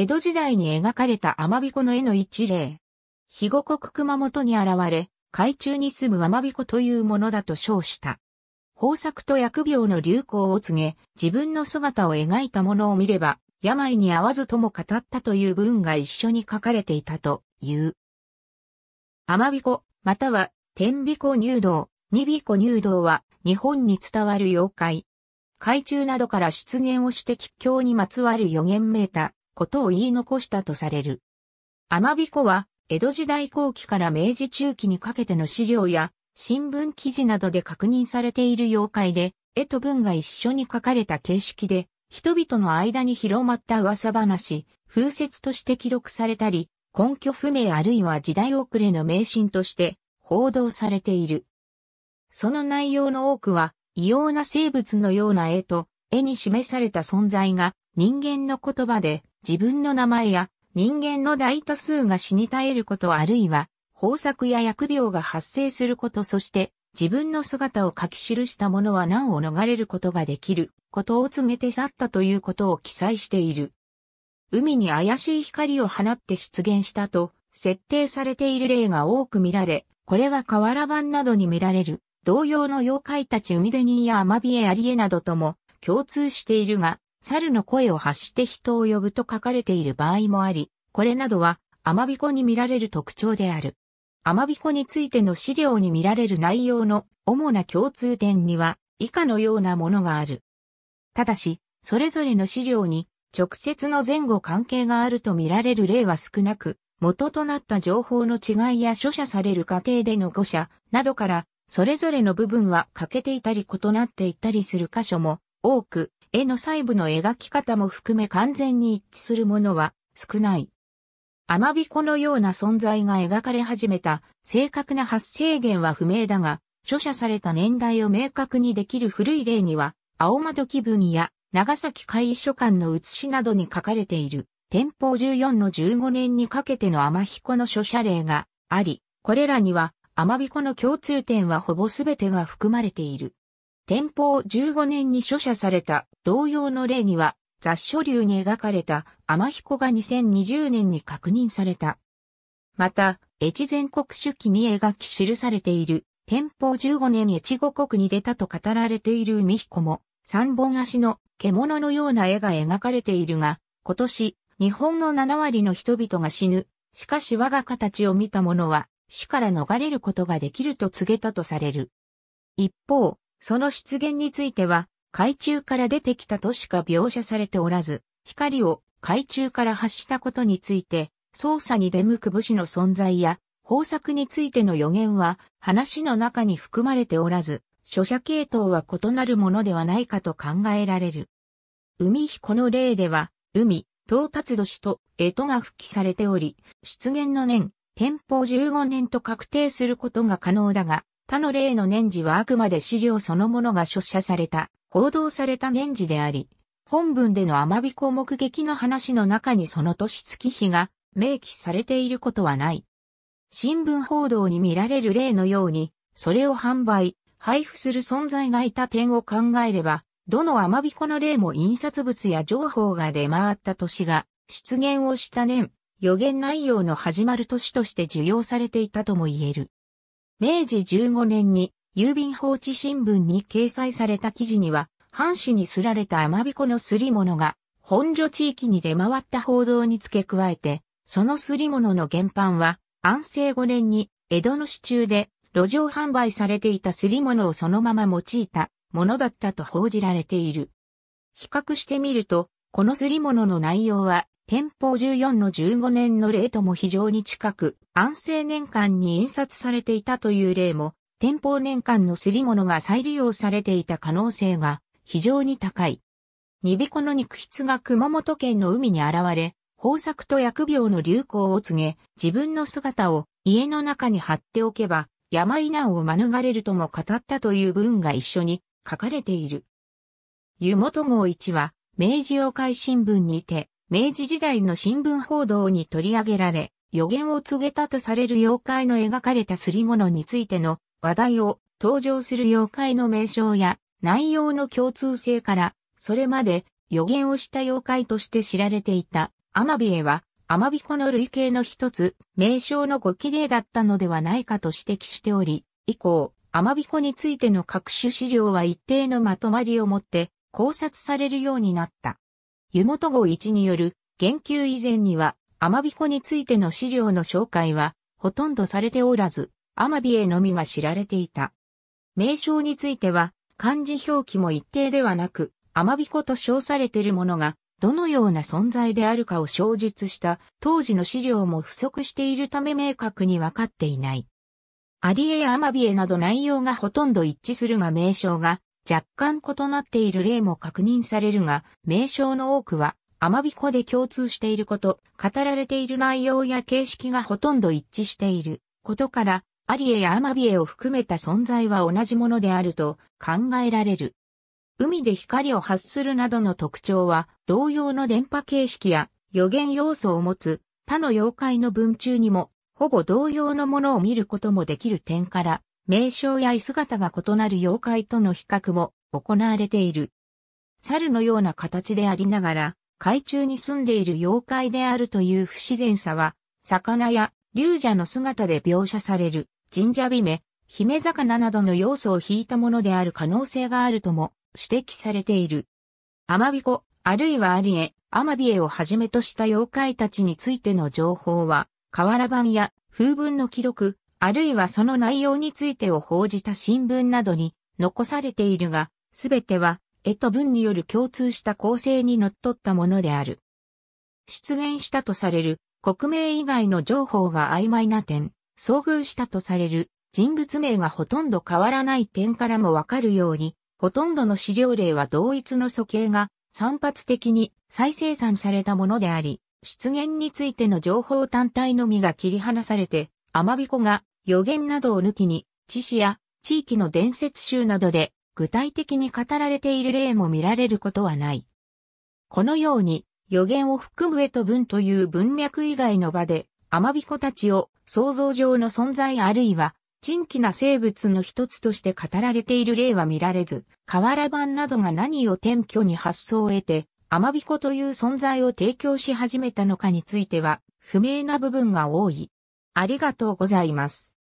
江戸時代に描かれた甘びこの絵の一例。肥後国熊本に現れ、海中に住む甘びビというものだと称した。豊作と疫病の流行を告げ、自分の姿を描いたものを見れば、病に合わずとも語ったという文が一緒に書かれていたという。甘びビまたは、天彦子入道、ニビコ入道は、日本に伝わる妖怪。海中などから出現をして吉凶にまつわる予言メーター。ことを言い残したとされる。天彦は、江戸時代後期から明治中期にかけての資料や、新聞記事などで確認されている妖怪で、絵と文が一緒に書かれた形式で、人々の間に広まった噂話、風説として記録されたり、根拠不明あるいは時代遅れの迷信として報道されている。その内容の多くは、異様な生物のような絵と、絵に示された存在が人間の言葉で自分の名前や人間の大多数が死に絶えることあるいは、豊作や疫病が発生することそして自分の姿を書き記した者は難を逃れることができることを告げて去ったということを記載している。海に怪しい光を放って出現したと設定されている例が多く見られ、これは瓦版などに見られる同様の妖怪たち海出人やアマビエアリエなどとも共通しているが、猿の声を発して人を呼ぶと書かれている場合もあり、これなどはアマビコに見られる特徴である。アマビコについての資料に見られる内容の主な共通点には以下のようなものがある。ただし、それぞれの資料に直接の前後関係があると見られる例は少なく、元となった情報の違いや書写される過程での誤写などから、それぞれの部分は欠けていたり異なっていたりする箇所も多く絵の細部の描き方も含め完全に一致するものは少ない。アマビコのような存在が描かれ始めた正確な発生源は不明だが、著者された年代を明確にできる古い例には、青窓気分や長崎会書館の写しなどに書かれている、天保14の15年にかけての天彦の書写例があり、これらには、ビコの共通点はほぼ全てが含まれている。天保15年に書写された同様の例には、雑書流に描かれた天彦が2020年に確認された。また、越前国主記に描き記されている、天保15年越後国に出たと語られている海彦も、三本足の獣のような絵が描かれているが、今年、日本の7割の人々が死ぬ。しかし我が形を見た者は死から逃れることができると告げたとされる。一方、その出現については、海中から出てきたとしか描写されておらず、光を海中から発したことについて、捜査に出向く武士の存在や、方策についての予言は話の中に含まれておらず、書写系統は異なるものではないかと考えられる。海彦の例では、海、到達年と江戸が復帰されており、出現の年、天保15年と確定することが可能だが、他の例の年次はあくまで資料そのものが書写された、報道された年次であり、本文でのアマビコ目撃の話の中にその年月日が明記されていることはない。新聞報道に見られる例のように、それを販売、配布する存在がいた点を考えれば、どのアマビコの例も印刷物や情報が出回った年が出現をした年、予言内容の始まる年として受容されていたとも言える。明治15年に郵便放置新聞に掲載された記事には、藩主にすられた甘びこのすり物が、本所地域に出回った報道に付け加えて、そのすり物の原版は、安政5年に江戸の市中で路上販売されていたすり物をそのまま用いたものだったと報じられている。比較してみると、このすり物の内容は天保14の15年の例とも非常に近く、安政年間に印刷されていたという例も、天保年間のすり物が再利用されていた可能性が非常に高い。ニビコの肉筆が熊本県の海に現れ、豊作と疫病の流行を告げ、自分の姿を家の中に貼っておけば、病難を免れるとも語ったという文が一緒に書かれている。湯本号一は、明治妖怪新聞にて、明治時代の新聞報道に取り上げられ、予言を告げたとされる妖怪の描かれたすり物についての話題を登場する妖怪の名称や内容の共通性から、それまで予言をした妖怪として知られていたアマビエは、アマビコの類型の一つ、名称のごれいだったのではないかと指摘しており、以降、アマビコについての各種資料は一定のまとまりを持って考察されるようになった。湯本号1による言及以前には、アマビコについての資料の紹介は、ほとんどされておらず、アマビエのみが知られていた。名称については、漢字表記も一定ではなく、アマビコと称されているものが、どのような存在であるかを詳述した当時の資料も不足しているため明確にわかっていない。アリエやアマビエなど内容がほとんど一致するが名称が若干異なっている例も確認されるが、名称の多くは、アマビコで共通していること、語られている内容や形式がほとんど一致していることから、アリエやアマビエを含めた存在は同じものであると考えられる。海で光を発するなどの特徴は、同様の電波形式や予言要素を持つ他の妖怪の文中にも、ほぼ同様のものを見ることもできる点から、名称や居姿が異なる妖怪との比較も行われている。猿のような形でありながら、海中に住んでいる妖怪であるという不自然さは、魚や竜蛇の姿で描写される神社姫、姫魚などの要素を引いたものである可能性があるとも指摘されている。アマビコ、あるいはアリエ、アマビエをはじめとした妖怪たちについての情報は、瓦版や風文の記録、あるいはその内容についてを報じた新聞などに残されているが、すべては絵と文による共通した構成に則っったものである。出現したとされる国名以外の情報が曖昧な点、遭遇したとされる人物名がほとんど変わらない点からもわかるように、ほとんどの資料例は同一の素形が散発的に再生産されたものであり、出現についての情報単体のみが切り離されて、アマビコが予言などを抜きに、知史や地域の伝説集などで具体的に語られている例も見られることはない。このように、予言を含む絵と文という文脈以外の場で、アマビコたちを想像上の存在あるいは、珍奇な生物の一つとして語られている例は見られず、瓦版などが何を転居に発想を得て、アマビコという存在を提供し始めたのかについては、不明な部分が多い。ありがとうございます。